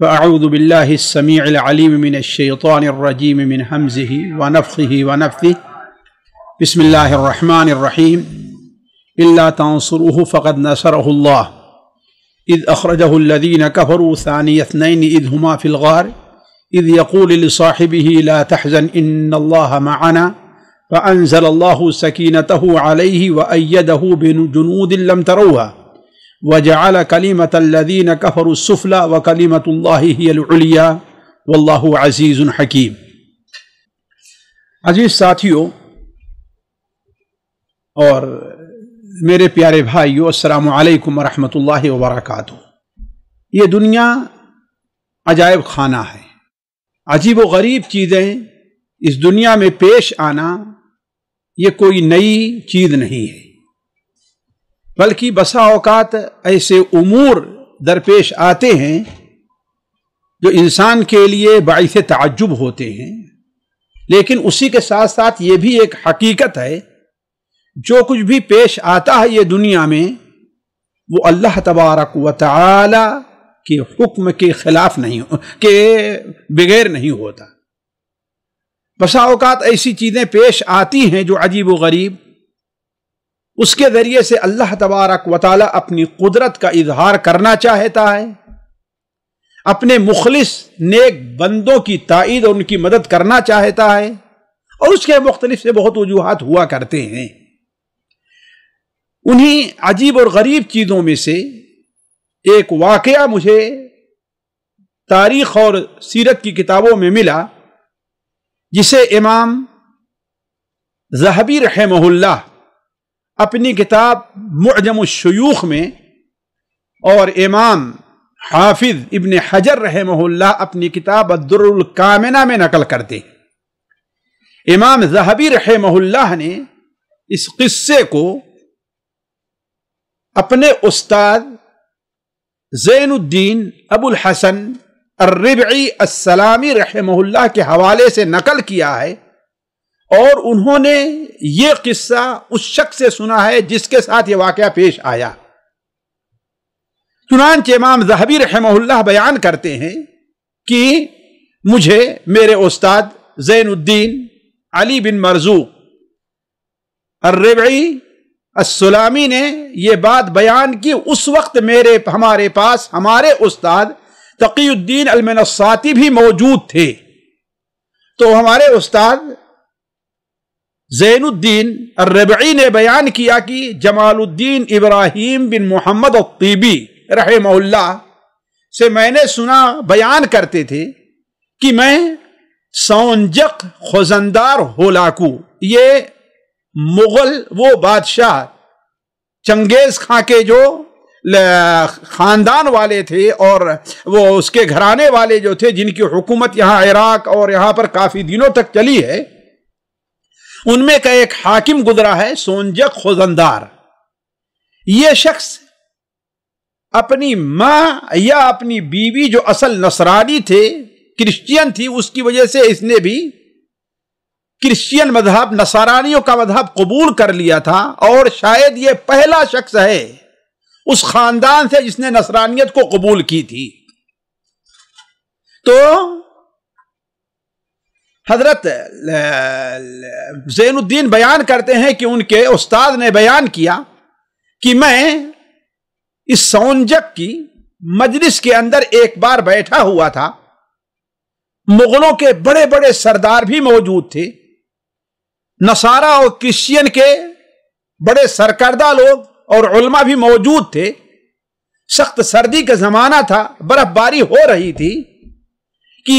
فأعوذ بالله السميع العليم من الشيطان الرجيم من همزه ونفخه ونفثه بسم الله الرحمن الرحيم إلا تنصروه فقد نصره الله إذ أخرجه الذين كفروا ثاني اثنين إذ هما في الغار إذ يقول لصاحبه لا تحزن إن الله معنا فأنزل الله سكينته عليه وأيده بجنود لم تروها वजाल कलीमत लदीन कफरसफ़ला व कलीमतल्लाहिया वल्ल अज़ीज़ हकीम अजीज़ साथियों और मेरे प्यारे भाइयों अस्सलाम वालेकुम वरहमतुल्लाहि व बरकातहू ये दुनिया अजायब खाना है अजीब व गरीब चीज़ें इस दुनिया में पेश आना ये कोई नई चीज़ नहीं है बल्कि बसा अवकात ऐसे उमूर दरपेश आते हैं जो इंसान के लिए बायस ताजुब होते हैं लेकिन उसी के साथ साथ ये भी एक हकीकत है जो कुछ भी पेश आता है ये दुनिया में वो अल्लाह तबारक व ताला के हुक्म के खिलाफ नहीं के बगैर नहीं होता बसा औकात ऐसी चीज़ें पेश आती हैं जो अजीब व गरीब उसके ज़रिए से अल्लाह तबारक वाली अपनी कुदरत का इजहार करना चाहता है अपने मुखलिस नेक बंदों की ताइद और उनकी मदद करना चाहता है और उसके मुख्तलिफ से बहुत वजूहत हुआ करते हैं उन्हीं अजीब और गरीब चीज़ों में से एक वाक़ मुझे तारीख और सीरत की किताबों में मिला जिसे इमाम जहबी रहमहुल्लाह अपनी किताब मुजमशयूख में और इमाम हाफिज इबन हजर रहमहुल्ला अपनी किताब कामिना में नकल करते इमाम जहबी रहमहुल्ला ने इस किस्से को अपने उस्ताद जैनुद्दीन अबुल हसन अर्रबी असलामी रहमहुल्ला के हवाले से नकल किया है और उन्होंने ये किस्सा उस शख्स से सुना है जिसके साथ ये वाक़ पेश आया चुनान इमाम जहबी रहमल्ला बयान करते हैं कि मुझे मेरे उस्ताद जैनुद्दीन अली बिन मरजू अर्रबई असलामी ने यह बात बयान की उस वक्त मेरे हमारे पास हमारे उस्ताद तकीुद्दीन अलमनसाती भी मौजूद थे तो हमारे उस्ताद जैनुद्दीन रबी ने बयान किया कि जमालुद्दीन इब्राहिम बिन मोहम्मद तीबी रहे से मैंने सुना बयान करते थे कि मैं सौंजक हो होलाकू ये मुगल वो बादशाह चंगेज खां के जो खानदान वाले थे और वो उसके घराने वाले जो थे जिनकी हुकूमत यहाँ इराक और यहाँ पर काफ़ी दिनों तक चली है उनमें का एक हाकिम गुजरा है सोनजक खोजनदार यह शख्स अपनी मां या अपनी बीवी जो असल नसरानी थे क्रिश्चियन थी उसकी वजह से इसने भी क्रिश्चियन मजहब नसारानियों का मजहब कबूल कर लिया था और शायद यह पहला शख्स है उस खानदान से जिसने नसरानियत को कबूल की थी तो हजरत जैनुद्दीन बयान करते हैं कि उनके उस्ताद ने बयान किया कि मैं इस सौंजक की मजलिस के अंदर एक बार बैठा हुआ था मुगलों के बड़े बड़े सरदार भी मौजूद थे नसारा और क्रिश्चियन के बड़े सरकर्दा लोग और उल्मा भी मौजूद थे सख्त सर्दी का जमाना था बर्फबारी हो रही थी कि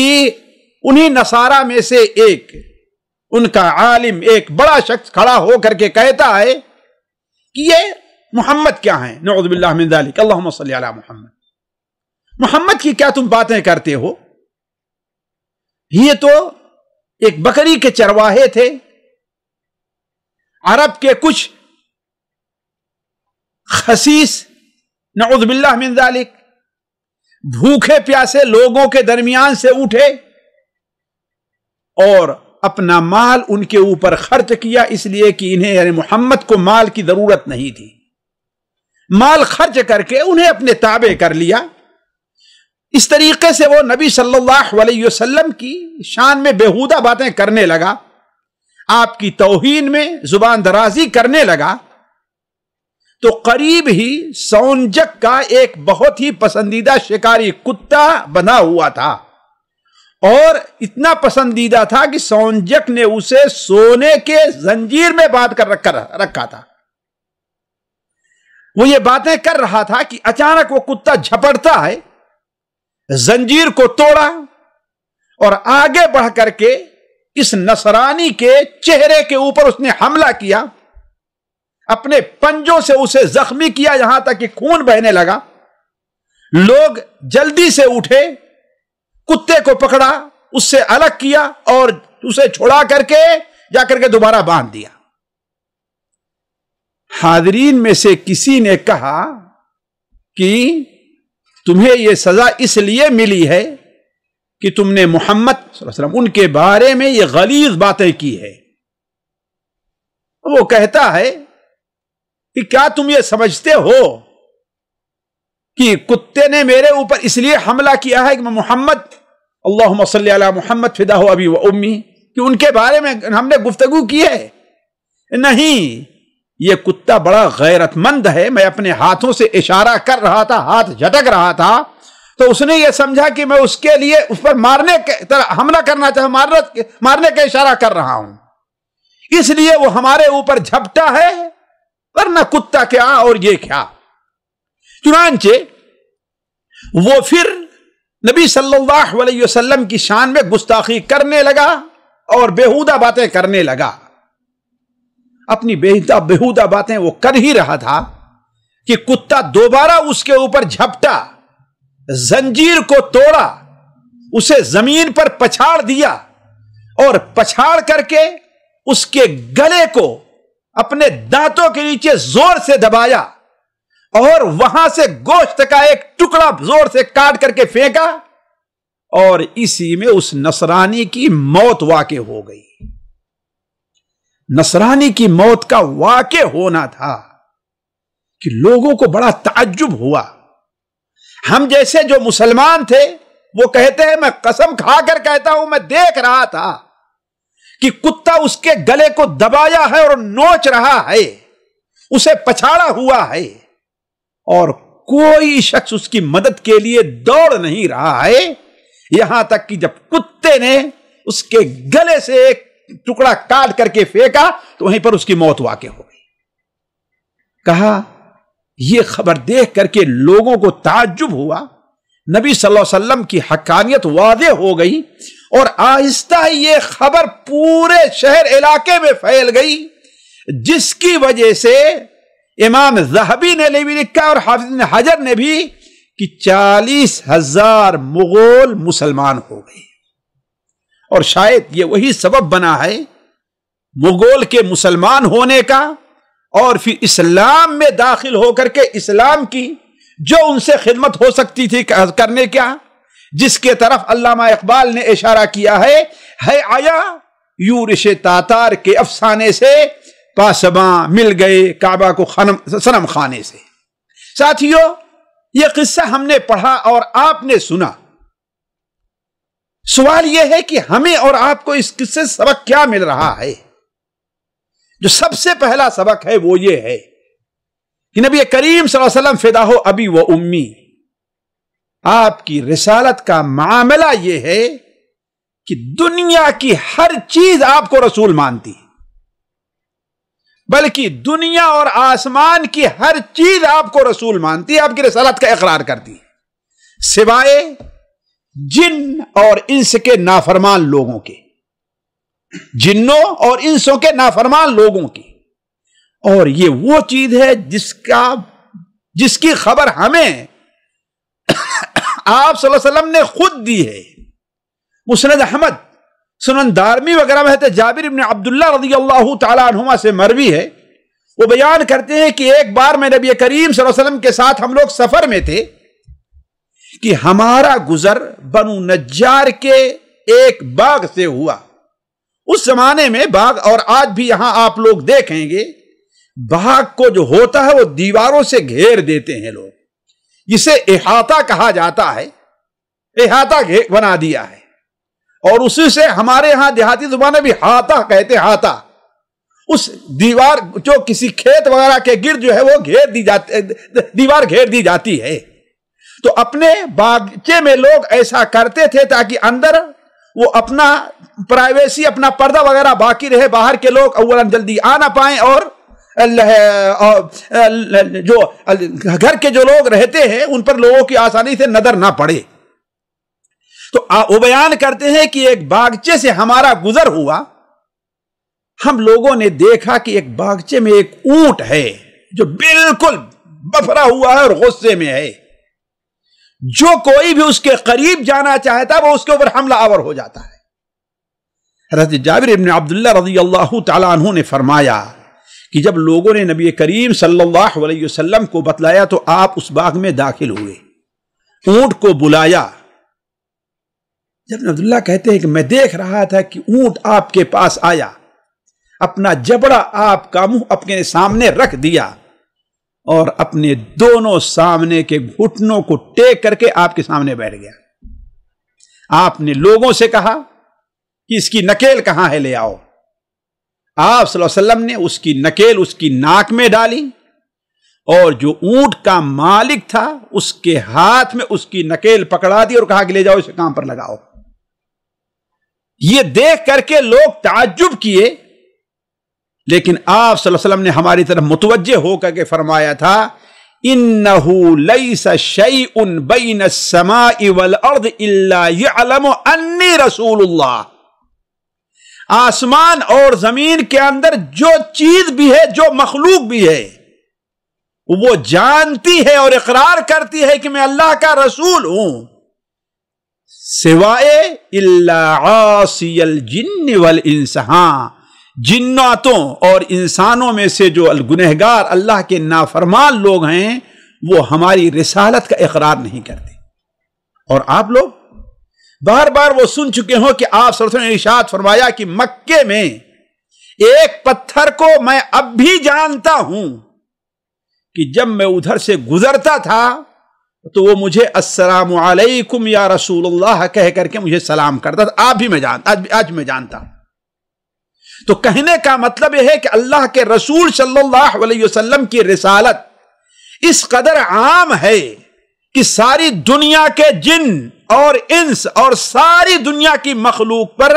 उन्हीं नसारा में से एक उनका आलिम एक बड़ा शख्स खड़ा होकर के कहता है कि ये मोहम्मद क्या है नौजबिल्लाक मोहम्मद मोहम्मद की क्या तुम बातें करते हो ये तो एक बकरी के चरवाहे थे अरब के कुछ खसीस नौजबिल्लाक भूखे प्यासे लोगों के दरमियान से उठे और अपना माल उनके ऊपर खर्च किया इसलिए कि इन्हें यानी मोहम्मद को माल की जरूरत नहीं थी माल खर्च करके उन्हें अपने ताबे कर लिया इस तरीके से वो नबी सल्लल्लाहु अलैहि वसल्लम की शान में बेहुदा बातें करने लगा आपकी तोहीन में जुबान दराजी करने लगा तो करीब ही सौंजक का एक बहुत ही पसंदीदा शिकारी कुत्ता बना हुआ था और इतना पसंदीदा था कि सौंजक ने उसे सोने के जंजीर में बांध कर रखा रखा था वो ये बातें कर रहा था कि अचानक वो कुत्ता झपड़ता है जंजीर को तोड़ा और आगे बढ़ करके इस नसरानी के चेहरे के ऊपर उसने हमला किया अपने पंजों से उसे जख्मी किया यहां तक कि खून बहने लगा लोग जल्दी से उठे कुत्ते को पकड़ा उससे अलग किया और उसे छोड़ा करके जाकर के दोबारा बांध दिया हाजरीन में से किसी ने कहा कि तुम्हें यह सजा इसलिए मिली है कि तुमने मोहम्मद उनके बारे में यह गलीज बातें की है वो कहता है कि क्या तुम ये समझते हो कि कुत्ते ने मेरे ऊपर इसलिए हमला किया है कि मैं मोहम्मद अल्लाह मसल मोहम्मद फिदा हो अभी व उम्मी कि उनके बारे में हमने गुफ्तगु की है नहीं ये कुत्ता बड़ा गैरतमंद है मैं अपने हाथों से इशारा कर रहा था हाथ झटक रहा था तो उसने ये समझा कि मैं उसके लिए उस पर मारने के तरह हमला करना चाह मारने मारने का इशारा कर रहा हूं इसलिए वो हमारे ऊपर झपटा है वरना कुत्ता क्या और ये क्या चुनाचे वो फिर नबी सल्लल्लाहु अलैहि वसल्लम की शान में गुस्ताखी करने लगा और बेहुदा बातें करने लगा अपनी बेहदा बेहुदा बातें वो कर ही रहा था कि कुत्ता दोबारा उसके ऊपर झपटा जंजीर को तोड़ा उसे जमीन पर पछाड़ दिया और पछाड़ करके उसके गले को अपने दांतों के नीचे जोर से दबाया और वहां से गोश्त का एक टुकड़ा जोर से काट करके फेंका और इसी में उस नसरानी की मौत वाके हो गई नसरानी की मौत का वाके होना था कि लोगों को बड़ा ताज्जुब हुआ हम जैसे जो मुसलमान थे वो कहते हैं मैं कसम खाकर कहता हूं मैं देख रहा था कि कुत्ता उसके गले को दबाया है और नोच रहा है उसे पछाड़ा हुआ है और कोई शख्स उसकी मदद के लिए दौड़ नहीं रहा है यहां तक कि जब कुत्ते ने उसके गले से एक टुकड़ा काट करके फेंका तो वहीं पर उसकी मौत वाक हो गई कहा यह खबर देख करके लोगों को ताज्जुब हुआ नबी सल्लल्लाहु अलैहि वसल्लम की हकानियत वादे हो गई और आहिस्ता यह खबर पूरे शहर इलाके में फैल गई जिसकी वजह से इमाम जहबी ने भी लिखा और हाफिज हजर ने भी कि चालीस हजार मुगोल मुसलमान हो गए और शायद ये वही सबब बना है मुगोल के मुसलमान होने का और फिर इस्लाम में दाखिल होकर के इस्लाम की जो उनसे खिदमत हो सकती थी करने क्या जिसके तरफ अल्लामा इकबाल ने इशारा किया है है आया यूरिश तातार के अफसाने से पासबां मिल गए काबा को खनम सनम खाने से साथियों यह किस्सा हमने पढ़ा और आपने सुना सवाल यह है कि हमें और आपको इस किस्से सबक क्या मिल रहा है जो सबसे पहला सबक है वो ये है कि नबी करीम वसल्लम फिदा हो अभी वो उम्मी आपकी रिसालत का मामला यह है कि दुनिया की हर चीज आपको रसूल मानती बल्कि दुनिया और आसमान की हर चीज आपको रसूल मानती है आपकी रसालत का इकरार करती है सिवाय जिन और इंस के नाफरमान लोगों के जिन्नों और इंसों के नाफरमान लोगों की और ये वो चीज है जिसका जिसकी खबर हमें आप वसल्लम ने खुद दी है मुसनद अहमद सुनन दारमी वगैरह में तो जाबिर इबन अब्दुल्ला रजी अल्लाह से मरवी है वो बयान करते हैं कि एक बार मैं नबी करीम वसल्लम के साथ हम लोग सफर में थे कि हमारा गुजर बनु नज्जार के एक बाग से हुआ उस जमाने में बाग और आज भी यहां आप लोग देखेंगे बाग को जो होता है वो दीवारों से घेर देते हैं लोग इसे इहाता कहा जाता है इहाता बना दिया है और उसी से हमारे यहां देहाती जुबान में भी हाथा कहते हाथा उस दीवार जो किसी खेत वगैरह के गिर जो है वो घेर दी जाती दीवार घेर दी जाती है तो अपने बागचे में लोग ऐसा करते थे ताकि अंदर वो अपना प्राइवेसी अपना पर्दा वगैरह बाकी रहे बाहर के लोग अव जल्दी आ ना पाए और जो घर के जो लोग रहते हैं उन पर लोगों की आसानी से नजर ना पड़े तो वो बयान करते हैं कि एक बागचे से हमारा गुजर हुआ हम लोगों ने देखा कि एक बागचे में एक ऊंट है जो बिल्कुल बफरा हुआ है और गुस्से में है जो कोई भी उसके करीब जाना चाहता वो उसके ऊपर हमला आवर हो जाता है हजरत जाबिर इबन अब्दुल्ला रजी अल्लाह ने फरमाया कि जब लोगों ने नबी करीम सल्लल्लाहु अलैहि वसल्लम को बतलाया तो आप उस बाग में दाखिल हुए ऊंट को बुलाया जब अब्दुल्ला कहते हैं कि मैं देख रहा था कि ऊंट आपके पास आया अपना जबड़ा आपका मुंह अपने सामने रख दिया और अपने दोनों सामने के घुटनों को टेक करके आपके सामने बैठ गया आपने लोगों से कहा कि इसकी नकेल कहां है ले आओ आप वसल्लम ने उसकी नकेल उसकी नाक में डाली और जो ऊंट का मालिक था उसके हाथ में उसकी नकेल पकड़ा दी और कहा कि ले जाओ इसे काम पर लगाओ ये देख करके लोग ताज्जुब किए लेकिन आप वसल्लम ने हमारी तरफ मुतवजह होकर के फरमाया था इन नई उन बैन समा इवल अर्द इलाम अन्नी रसूलुल्लाह आसमान और जमीन के अंदर जो चीज भी है जो मखलूक भी है वो जानती है और इकरार करती है कि मैं अल्लाह का रसूल हूं सिवाए जिन्न वल इंसहा जिन्नातों और इंसानों में से जो अलगुनहगार अल्लाह के नाफरमान लोग हैं वो हमारी रिसालत का इकरार नहीं करते और आप लोग बार बार वो सुन चुके हो कि आप सरसों ने इशाद फरमाया कि मक्के में एक पत्थर को मैं अब भी जानता हूं कि जब मैं उधर से गुजरता था तो वो मुझे असलकुम या रसूल कह करके मुझे सलाम करता था आप भी मैं जान आज आज मैं जानता तो कहने का मतलब यह है कि अल्लाह के रसूल सल्लल्लाहु अलैहि वसल्लम की रिसालत इस कदर आम है कि सारी दुनिया के जिन और इंस और सारी दुनिया की मखलूक पर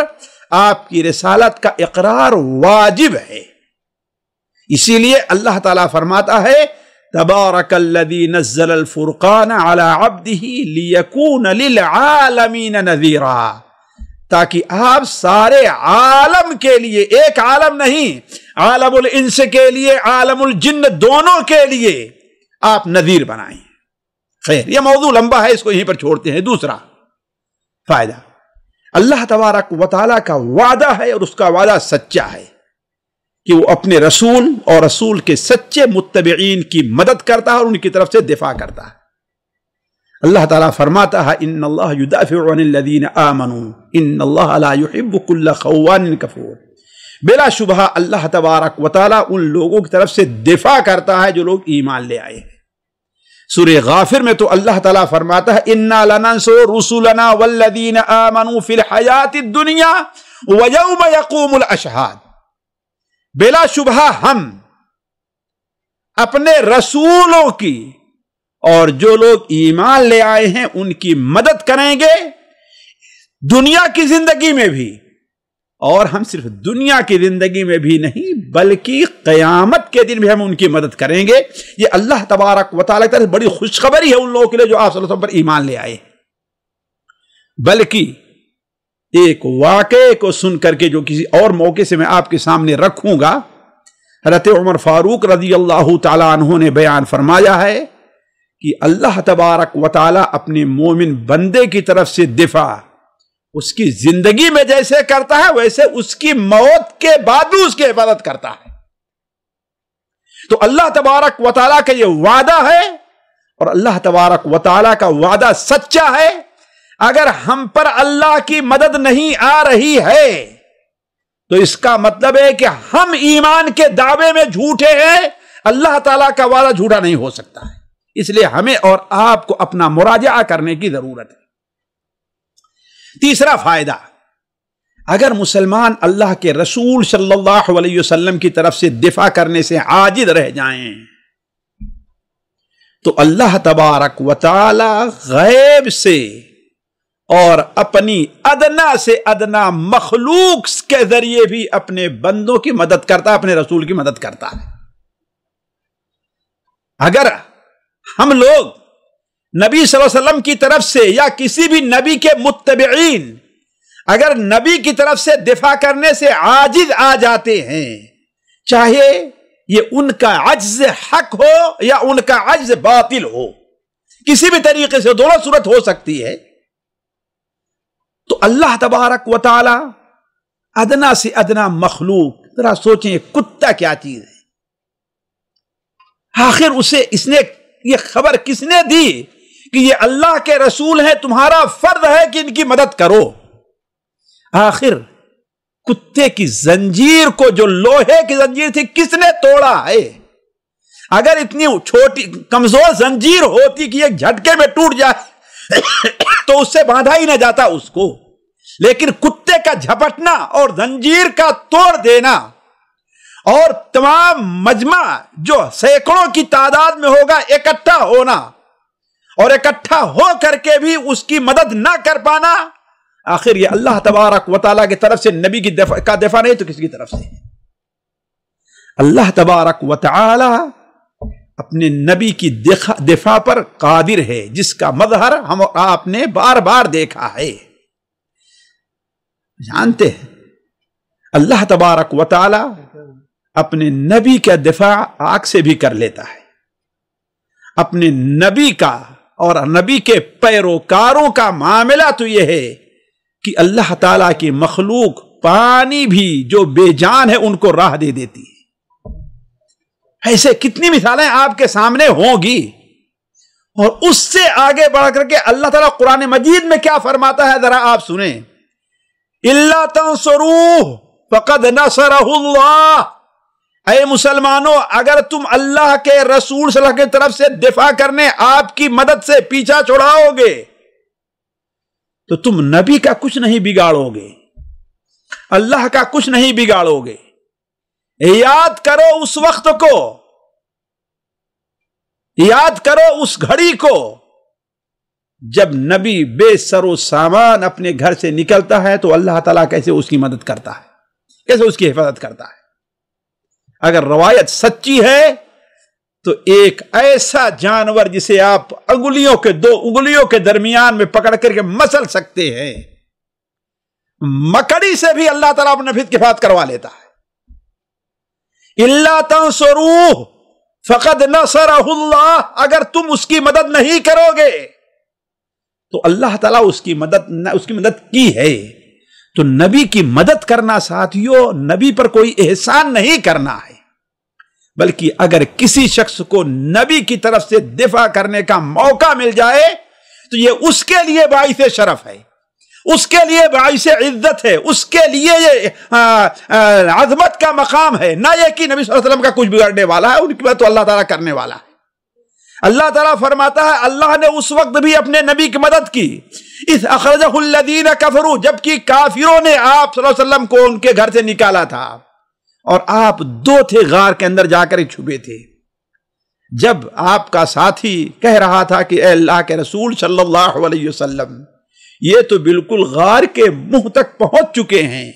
आपकी रिसालत का इकरार वाजिब है इसीलिए अल्लाह ताला फरमाता है الذي نزل الفرقان على عبده ليكون للعالمين نذيرا ताकि आप सारे आलम के लिए एक आलम नहीं आलमुल इंस के लिए आलम जिन्न दोनों के लिए आप नजीर बनाए खैर यह मौजू लंबा है इसको यहीं पर छोड़ते हैं दूसरा फायदा अल्लाह तबारक वाली का वादा है और उसका वादा सच्चा है कि वो अपने रसूल और रसूल के सच्चे मुतबीन की मदद करता है और उनकी तरफ से दिफा करता है अल्लाह ताला फरमाता है इन अल्लाह युदाफ़िन आमनु इन अल्लाहबुल्लान कफूर बेला शुबह अल्लाह तबारक वाली उन लोगों की तरफ से दिफा करता है जो लोग ईमान ले आए हैं सुर गाफिर में तो अल्लाह ताला फरमाता है इन्ना लना सो रसुलना वल्लदीन आमनु फिल हयात दुनिया वयौम यकूमुल अशहाद बेला शुभा हम अपने रसूलों की और जो लोग ईमान ले आए हैं उनकी मदद करेंगे दुनिया की जिंदगी में भी और हम सिर्फ दुनिया की जिंदगी में भी नहीं बल्कि कयामत के दिन भी हम उनकी मदद करेंगे ये अल्लाह तबारक वाली तरह बड़ी खुशखबरी है उन लोगों के लिए जो आप पर ईमान ले आए बल्कि एक वाक़े को सुन करके जो किसी और मौके से मैं आपके सामने रखूंगा हरत उमर फारूक रजी अल्लाह तु ने बयान फरमाया है कि अल्लाह तबारक वाली अपने मोमिन बंदे की तरफ से दिफा उसकी जिंदगी में जैसे करता है वैसे उसकी मौत के बाद भी उसकी हिफाजत करता है तो अल्लाह तबारक वाली का यह वादा है और अल्लाह तबारक वाली का वादा सच्चा है अगर हम पर अल्लाह की मदद नहीं आ रही है तो इसका मतलब है कि हम ईमान के दावे में झूठे हैं अल्लाह ताला का वादा झूठा नहीं हो सकता है इसलिए हमें और आपको अपना मुराजा करने की जरूरत है तीसरा फायदा अगर मुसलमान अल्लाह के रसूल सल्लल्लाहु अलैहि वसल्लम की तरफ से दिफा करने से आजिद रह जाएं तो अल्लाह तबारक वताला गैब से और अपनी अदना से अदना मखलूक के जरिए भी अपने बंदों की मदद करता है अपने रसूल की मदद करता है अगर हम लोग नबी वसल्लम की तरफ से या किसी भी नबी के मुतबीन अगर नबी की तरफ से दिफा करने से आजिज आ जाते हैं चाहे ये उनका अज्ज हक हो या उनका अज्ज बातिल हो किसी भी तरीके से दोनों सूरत हो सकती है तो अल्लाह तबारक व अदना से अदना मखलूक जरा सोचें कुत्ता क्या चीज है आखिर उसे इसने ये खबर किसने दी कि ये अल्लाह के रसूल हैं तुम्हारा फर्ज है कि इनकी मदद करो आखिर कुत्ते की जंजीर को जो लोहे की जंजीर थी किसने तोड़ा है अगर इतनी छोटी कमजोर जंजीर होती कि एक झटके में टूट जाए तो उससे बांधा ही ना जाता उसको लेकिन कुत्ते का झपटना और जंजीर का तोड़ देना और तमाम मजमा जो सैकड़ों की तादाद में होगा इकट्ठा होना और इकट्ठा हो करके भी उसकी मदद ना कर पाना आखिर ये अल्लाह तबारक वाली की तरफ से नबी की दफा, का दफा नहीं तो किसकी तरफ से अल्लाह तबारक वाली अपने नबी की दिफा पर कादिर है जिसका मजहर हम आपने बार बार देखा है जानते हैं अल्लाह तबारक व अपने नबी का दिफा आग से भी कर लेता है अपने नबी का और नबी के पैरोकारों का मामला तो यह है कि अल्लाह ताला की मखलूक पानी भी जो बेजान है उनको राह दे देती है ऐसे कितनी मिसालें आपके सामने होंगी और उससे आगे बढ़ करके अल्लाह ताला कुरान मजीद में क्या फरमाता है जरा आप सुने इल्ला तंसरूह फकद नसरहुल्लाह अरे मुसलमानों अगर तुम अल्लाह के रसूल सलाह की तरफ से दिफा करने आपकी मदद से पीछा छुड़ाओगे तो तुम नबी का कुछ नहीं बिगाड़ोगे अल्लाह का कुछ नहीं बिगाड़ोगे याद करो उस वक्त को याद करो उस घड़ी को जब नबी बेसरो सामान अपने घर से निकलता है तो अल्लाह ताला कैसे उसकी मदद करता है कैसे उसकी हिफाजत करता है अगर रवायत सच्ची है तो एक ऐसा जानवर जिसे आप उंगलियों के दो उंगलियों के दरमियान में पकड़ करके मसल सकते हैं मकड़ी से भी अल्लाह ताला अपने फित किफात करवा लेता है इल्ला तंसरूह फकद अगर तुम उसकी मदद नहीं करोगे तो अल्लाह ताला उसकी मदद न, उसकी मदद की है तो नबी की मदद करना साथियों नबी पर कोई एहसान नहीं करना है बल्कि अगर किसी शख्स को नबी की तरफ से दिफा करने का मौका मिल जाए तो यह उसके लिए बाइस शरफ है उसके लिए बाईस इज्जत है उसके लिए ये अजमत का मकाम है ना ये कि नबी वसल्लम का कुछ बिगड़ने वाला है उनकी बात तो अल्लाह ताला करने वाला है अल्लाह ताला फरमाता है अल्लाह ने उस वक्त भी अपने नबी की मदद की इस अखरजल्लदीन कफरू जबकि काफिरों ने आप वसल्लम को उनके घर से निकाला था और आप दो थे गार के अंदर जाकर ही छुपे थे जब आपका साथी कह रहा था कि अल्लाह के रसूल सल्लल्लाहु अलैहि वसल्लम ये तो बिल्कुल गार के मुंह तक पहुंच चुके हैं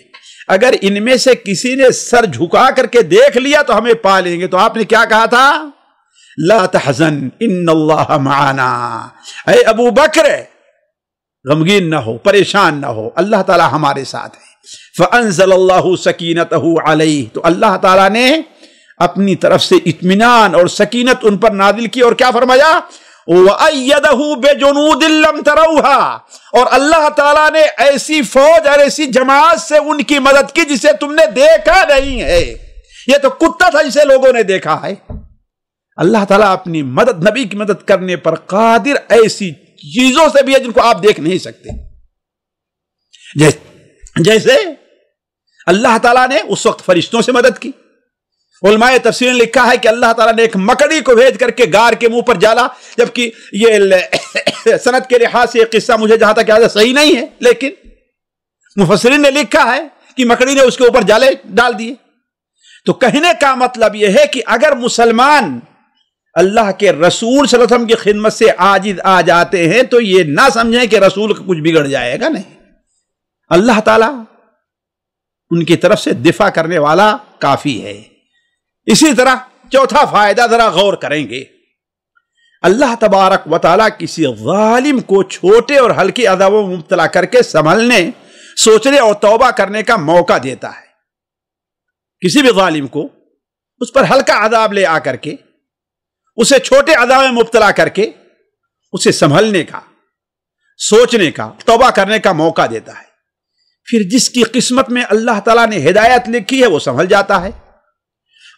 अगर इनमें से किसी ने सर झुका करके देख लिया तो हमें पा लेंगे तो आपने क्या कहा था ला तहजन इन माना अरे अबू बकर गमगीन ना हो परेशान ना हो अल्लाह ताला हमारे साथ है फ़नज़ल्लाहु सकीनत तो अल्लाह ताला ने अपनी तरफ से इत्मीनान और सकीनत उन पर नादिल की और क्या फरमाया और अल्लाह ताला ने ऐसी फौज और ऐसी जमात से उनकी मदद की जिसे तुमने देखा नहीं है ये तो कुत्ता था जिसे लोगों ने देखा है अल्लाह ताला अपनी मदद नबी की मदद करने पर कादिर ऐसी चीजों से भी है जिनको आप देख नहीं सकते जैसे, जैसे अल्लाह ताला ने उस वक्त फरिश्तों से मदद की उलमाए तफसीर ने लिखा है कि अल्लाह ताला ने एक मकड़ी को भेज करके गार के मुंह पर जाला जबकि ये सनत के लिहाज से किस्सा मुझे जहां तक याद है सही नहीं है लेकिन मुफसरिन ने लिखा है कि मकड़ी ने उसके ऊपर जाले डाल दिए तो कहने का मतलब यह है कि अगर मुसलमान अल्लाह के रसूल वसल्लम की खिदमत से आजिद आ जाते हैं तो ये ना समझें कि रसूल का कुछ बिगड़ जाएगा नहीं अल्लाह ताला उनकी तरफ से दिफा करने वाला काफ़ी है इसी तरह चौथा फायदा जरा गौर करेंगे अल्लाह तबारक वाली किसी ालिम को छोटे और हल्की अदब में मुबतला करके संभलने सोचने और तोबा करने का मौका देता है किसी भी ालिम को उस पर हल्का अदाब ले आकर के उसे छोटे अदाब में मुबतला करके उसे संभलने का सोचने का तोबा करने का मौका देता है फिर जिसकी किस्मत में अल्लाह तला ने हिदायत लिखी है वो संभल जाता है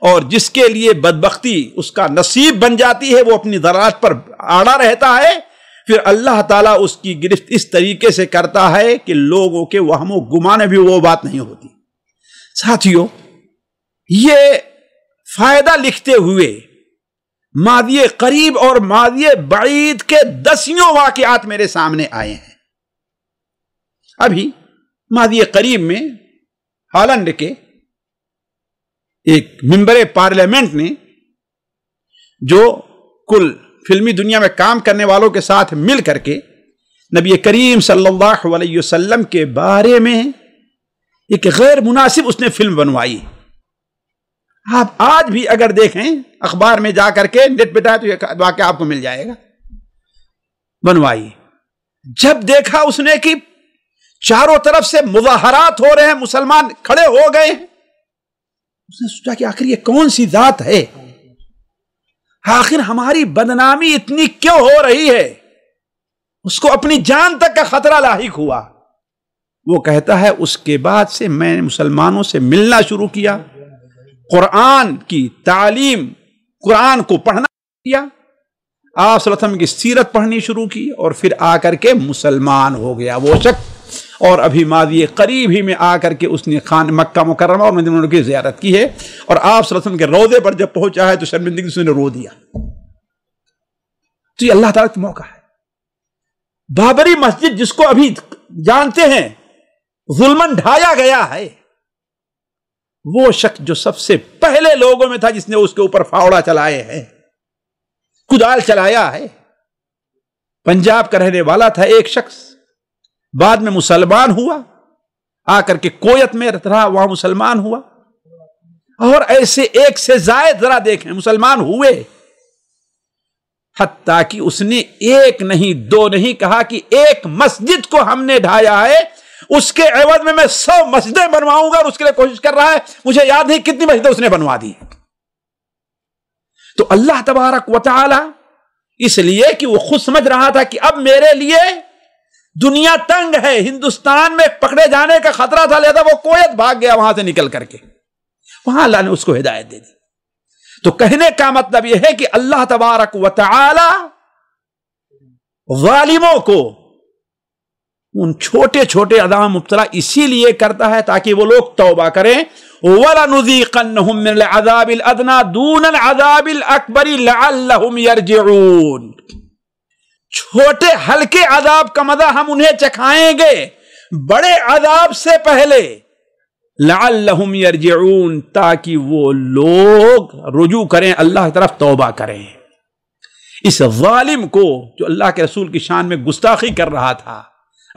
और जिसके लिए बदबख्ती उसका नसीब बन जाती है वो अपनी दरात पर आड़ा रहता है फिर अल्लाह ताला उसकी गिरफ्त इस तरीके से करता है कि लोगों के वहमो गुमाने भी वो बात नहीं होती साथियों ये फायदा लिखते हुए मादिय करीब और मादिय बईद के दसियों वाकयात मेरे सामने आए हैं अभी मादिय करीब में हॉलैंड के एक मेंबर पार्लियामेंट ने जो कुल फिल्मी दुनिया में काम करने वालों के साथ मिल करके नबी करीम सल्लल्लाहु अलैहि वसल्लम के बारे में एक गैर मुनासिब उसने फिल्म बनवाई आप आज भी अगर देखें अखबार में जा करके नेट पे तो वाक्य आपको मिल जाएगा बनवाई जब देखा उसने कि चारों तरफ से मुजाहरात हो रहे हैं मुसलमान खड़े हो गए हैं उसने सोचा कि आखिर ये कौन सी जात है हाँ, आखिर हमारी बदनामी इतनी क्यों हो रही है उसको अपनी जान तक का खतरा लाहिक हुआ वो कहता है उसके बाद से मैंने मुसलमानों से मिलना शुरू किया कुरान की तालीम कुरान को पढ़ना किया आप सलम की सीरत पढ़नी शुरू की और फिर आकर के मुसलमान हो गया वो शख्स और अभी माजी करीब ही में आकर के उसने खान मक्का मुकरमा और मदीना की ज्यारत की है और आप वसल्लम के रोज़े पर जब पहुंचा है तो शर्मिंदगी उसने रो दिया तो ये अल्लाह ताला का मौका है बाबरी मस्जिद जिसको अभी जानते हैं जुल्मन ढाया गया है वो शख्स जो सबसे पहले लोगों में था जिसने उसके ऊपर फावड़ा चलाए हैं कुदाल चलाया है पंजाब का रहने वाला था एक शख्स बाद में मुसलमान हुआ आकर के कोयत में रहा वहां मुसलमान हुआ और ऐसे एक से जायद जरा देखें मुसलमान हुए हत्ता कि उसने एक नहीं दो नहीं कहा कि एक मस्जिद को हमने ढाया है उसके एवज में मैं सौ मस्जिदें बनवाऊंगा और उसके लिए कोशिश कर रहा है मुझे याद नहीं कितनी मस्जिदें उसने बनवा दी तो अल्लाह तबारक वाली इसलिए कि वो खुद समझ रहा था कि अब मेरे लिए दुनिया तंग है हिंदुस्तान में पकड़े जाने का खतरा था लिहाजा वो कोयत भाग गया वहां से निकल करके वहां अल्लाह ने उसको हिदायत दे दी तो कहने का मतलब यह है कि अल्लाह तबारक व वालिमों को उन छोटे छोटे अदा मुबतला इसीलिए करता है ताकि वो लोग तौबा करें वलाजीकन्ना दून अदाबिल अकबरी छोटे हल्के आदाब का मजा हम उन्हें चखाएंगे बड़े आदाब से पहले लहुम यरजून ताकि वो लोग रुजू करें अल्लाह की तरफ तौबा करें इस वालिम को जो अल्लाह के रसूल की शान में गुस्ताखी कर रहा था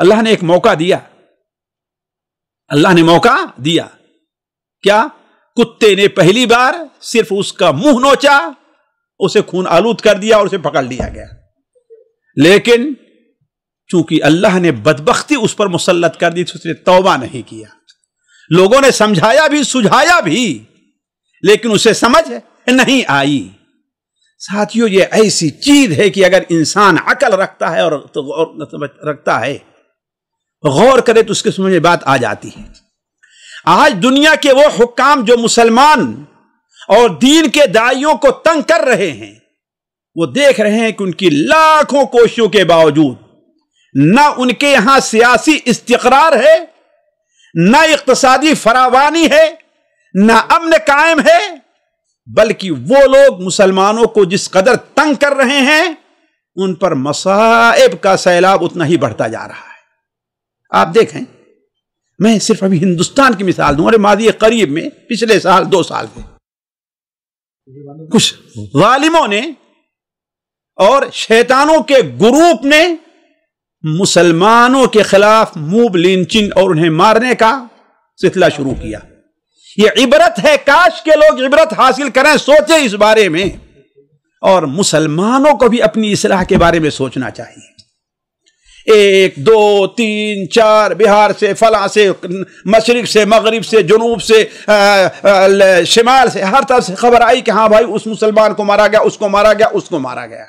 अल्लाह ने एक मौका दिया अल्लाह ने मौका दिया क्या कुत्ते ने पहली बार सिर्फ उसका मुंह नोचा उसे खून आलूद कर दिया और उसे पकड़ लिया गया लेकिन चूंकि अल्लाह ने बदबख्ती उस पर मुसलत कर दी तो उसने तोबा नहीं किया लोगों ने समझाया भी सुझाया भी लेकिन उसे समझ नहीं आई साथियों ये ऐसी चीज है कि अगर इंसान अकल रखता है और तो गौर मतलब रखता है गौर करे तो उसके समझ में बात आ जाती है आज दुनिया के वो हुक्काम जो मुसलमान और दीन के दाइयों को तंग कर रहे हैं वो देख रहे हैं कि उनकी लाखों कोशिशों के बावजूद ना उनके यहां सियासी इस्तकरार है ना इकतसादी फरावानी है ना अमन कायम है बल्कि वो लोग मुसलमानों को जिस कदर तंग कर रहे हैं उन पर मसाइब का सैलाब उतना ही बढ़ता जा रहा है आप देखें मैं सिर्फ अभी हिंदुस्तान की मिसाल दूं अरे माजी करीब में पिछले साल दो साल में कुछ वालिमों ने और शैतानों के ग्रुप ने मुसलमानों के खिलाफ मूब लिंचिंग और उन्हें मारने का सिलसिला शुरू किया यह इबरत है काश के लोग इबरत हासिल करें सोचें इस बारे में और मुसलमानों को भी अपनी इसलाह के बारे में सोचना चाहिए एक दो तीन चार बिहार से फला से मशरक से मगरब से जनूब से शिमाल से हर तरफ से खबर आई कि हाँ भाई उस मुसलमान को मारा गया उसको मारा गया उसको मारा गया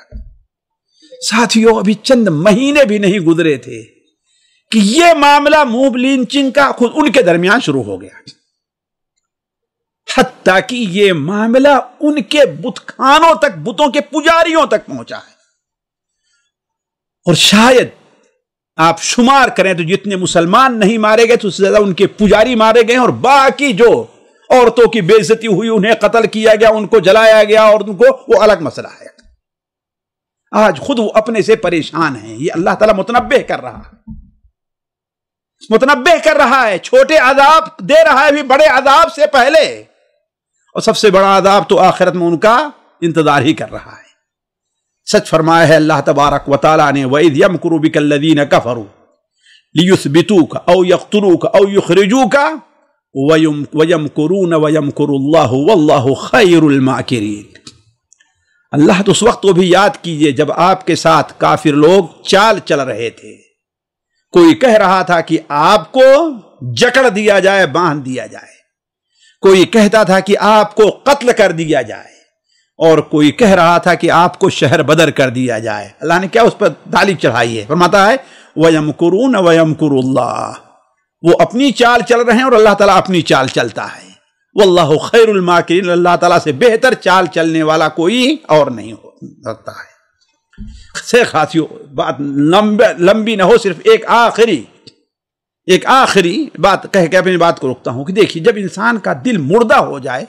साथियों अभी चंद महीने भी नहीं गुजरे थे कि यह मामला मुबलिन लिंचिंग का खुद उनके दरमियान शुरू हो गया हत्या कि यह मामला उनके बुतखानों तक बुतों के पुजारियों तक पहुंचा है और शायद आप शुमार करें तो जितने मुसलमान नहीं मारे गए तो उससे ज्यादा उनके पुजारी मारे गए और बाकी जो औरतों की बेइज्जती हुई उन्हें कत्ल किया गया उनको जलाया गया और उनको वो अलग मसला है आज खुद वो अपने से परेशान हैं ये अल्लाह ताला मुतनबे कर रहा है मुतनबे कर रहा है छोटे आदाब दे रहा है भी बड़े आदाब से पहले और सबसे बड़ा आदाब तो आखिरत में उनका इंतजार ही कर रहा है सच फरमाया है अल्लाह तबारक वाली ने वईद यम फरू लियुस बितू का औ यकतलू का औ युखरजू का वयम वयम कुरून वयम कुरुल्लाह खैरमाकिरीन अल्लाह तो उस वक्त को भी याद कीजिए जब आपके साथ काफिर लोग चाल चल रहे थे कोई कह रहा था कि आपको जकड़ दिया जाए बांध दिया जाए कोई कहता था कि आपको कत्ल कर दिया जाए और कोई कह रहा था कि आपको शहर बदर कर दिया जाए अल्लाह ने क्या उस पर दाली चढ़ाई है फरमाता है वयम कुरून वयम कुरुल्ला वो अपनी चाल चल रहे हैं और अल्लाह ताला अपनी चाल चलता है वल्लाह खैरमाकिन अल्लाह ताला से बेहतर चाल चलने वाला कोई और नहीं हो सकता है से खासी बात लंबे लंबी ना हो सिर्फ एक आखिरी एक आखिरी बात कह के अपनी बात को रुकता हूं कि देखिए जब इंसान का दिल मुर्दा हो जाए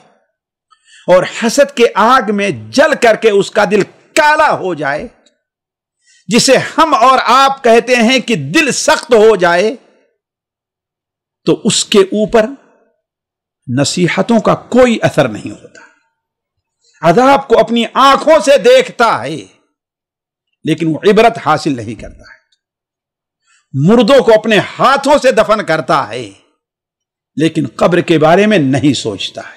और हसद के आग में जल करके उसका दिल काला हो जाए जिसे हम और आप कहते हैं कि दिल सख्त हो जाए तो उसके ऊपर नसीहतों का कोई असर नहीं होता अदाब को अपनी आंखों से देखता है लेकिन वो इबरत हासिल नहीं करता है मुर्दों को अपने हाथों से दफन करता है लेकिन कब्र के बारे में नहीं सोचता है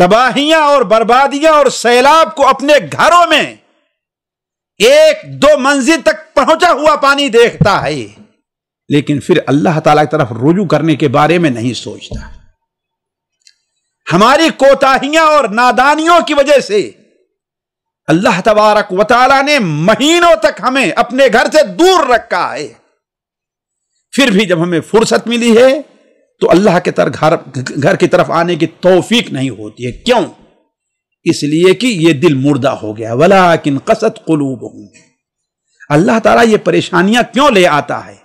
तबाहियां और बर्बादियां और सैलाब को अपने घरों में एक दो मंजिल तक पहुंचा हुआ पानी देखता है लेकिन फिर अल्लाह ताला की तरफ रुजू करने के बारे में नहीं सोचता हमारी कोताहियां और नादानियों की वजह से अल्लाह तबारक वाली ने महीनों तक हमें अपने घर से दूर रखा है फिर भी जब हमें फुर्सत मिली है तो अल्लाह के तरफ घर घर की तरफ आने की तोफीक नहीं होती है क्यों इसलिए कि ये दिल मुर्दा हो गया वला किन कसत कलूब हूं अल्लाह ताला ये परेशानियां क्यों ले आता है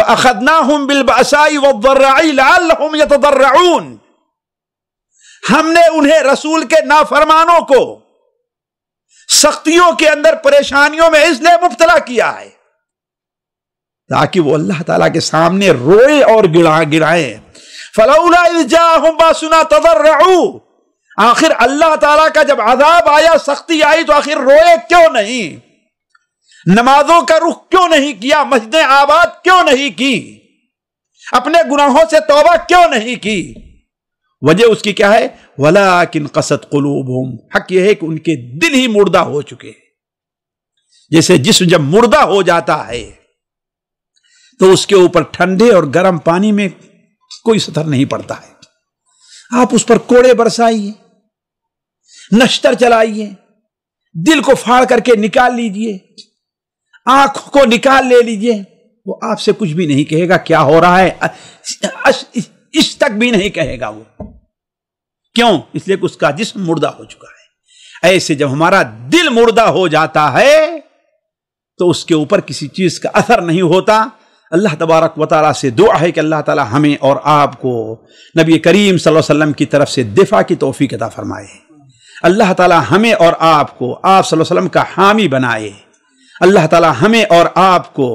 फ़खदना बिलबासाई वर्राउन हमने उन्हें रसूल के नाफरमानों को सख्तियों के अंदर परेशानियों में इसलिए मुबतला किया है ताकि वो अल्लाह ताला के सामने रोए और गिड़ा गिराए फलाउला तदर आखिर अल्लाह ताला का जब आजाब आया सख्ती आई तो आखिर रोए क्यों नहीं नमाजों का रुख क्यों नहीं किया मस्जिदें आबाद क्यों नहीं की अपने गुनाहों से तोबा क्यों नहीं की वजह उसकी क्या है वला किन कसत कुलूब हम हक यह है कि उनके दिल ही मुर्दा हो चुके जैसे जिसम जब मुर्दा हो जाता है तो उसके ऊपर ठंडे और गर्म पानी में कोई सतर नहीं पड़ता है आप उस पर कोड़े बरसाइए नश्तर चलाइए दिल को फाड़ करके निकाल लीजिए आंख को निकाल ले लीजिए वो आपसे कुछ भी नहीं कहेगा क्या हो रहा है इस तक भी नहीं कहेगा वो क्यों इसलिए उसका जिसम मुर्दा हो चुका है ऐसे जब हमारा दिल मुर्दा हो जाता है तो उसके ऊपर किसी चीज का असर नहीं होता अल्लाह तबारक व ताली से दुआ है कि अल्लाह ताला हमें और आपको नबी करीम वसल्लम की तरफ से दिफा की तोफ़ी अदा फरमाए अल्लाह ताली हमें और आपको आप वसल्लम का हामी बनाए अल्लाह ताली हमें और आपको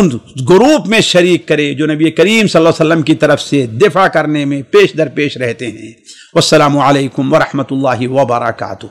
उन ग्रुप में शरीक करे जो नबी करीम वसल्लम की तरफ से दिफा करने में पेश दर पेश रहते हैं वालकम वरहमल वबरकू